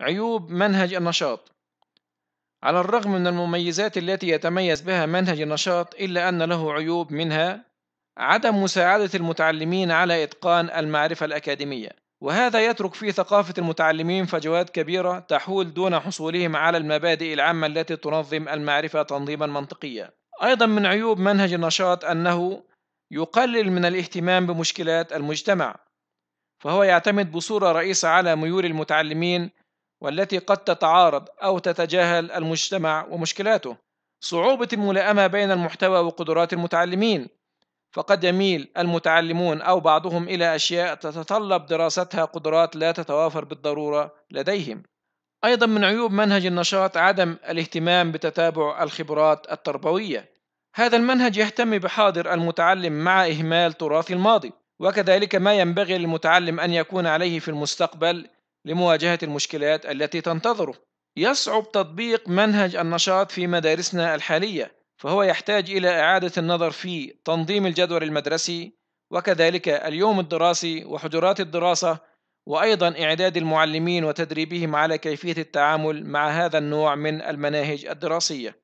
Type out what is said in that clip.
عيوب منهج النشاط على الرغم من المميزات التي يتميز بها منهج النشاط إلا أن له عيوب منها عدم مساعدة المتعلمين على إتقان المعرفة الأكاديمية وهذا يترك في ثقافة المتعلمين فجوات كبيرة تحول دون حصولهم على المبادئ العامة التي تنظم المعرفة تنظيما منطقيا أيضا من عيوب منهج النشاط أنه يقلل من الاهتمام بمشكلات المجتمع فهو يعتمد بصورة رئيسة على ميول المتعلمين والتي قد تتعارض أو تتجاهل المجتمع ومشكلاته صعوبة الملائمة بين المحتوى وقدرات المتعلمين فقد يميل المتعلمون أو بعضهم إلى أشياء تتطلب دراستها قدرات لا تتوافر بالضرورة لديهم أيضا من عيوب منهج النشاط عدم الاهتمام بتتابع الخبرات التربوية هذا المنهج يهتم بحاضر المتعلم مع إهمال تراث الماضي وكذلك ما ينبغي للمتعلم أن يكون عليه في المستقبل لمواجهة المشكلات التي تنتظره يصعب تطبيق منهج النشاط في مدارسنا الحالية فهو يحتاج إلى إعادة النظر في تنظيم الجدول المدرسي وكذلك اليوم الدراسي وحجرات الدراسة وأيضا إعداد المعلمين وتدريبهم على كيفية التعامل مع هذا النوع من المناهج الدراسية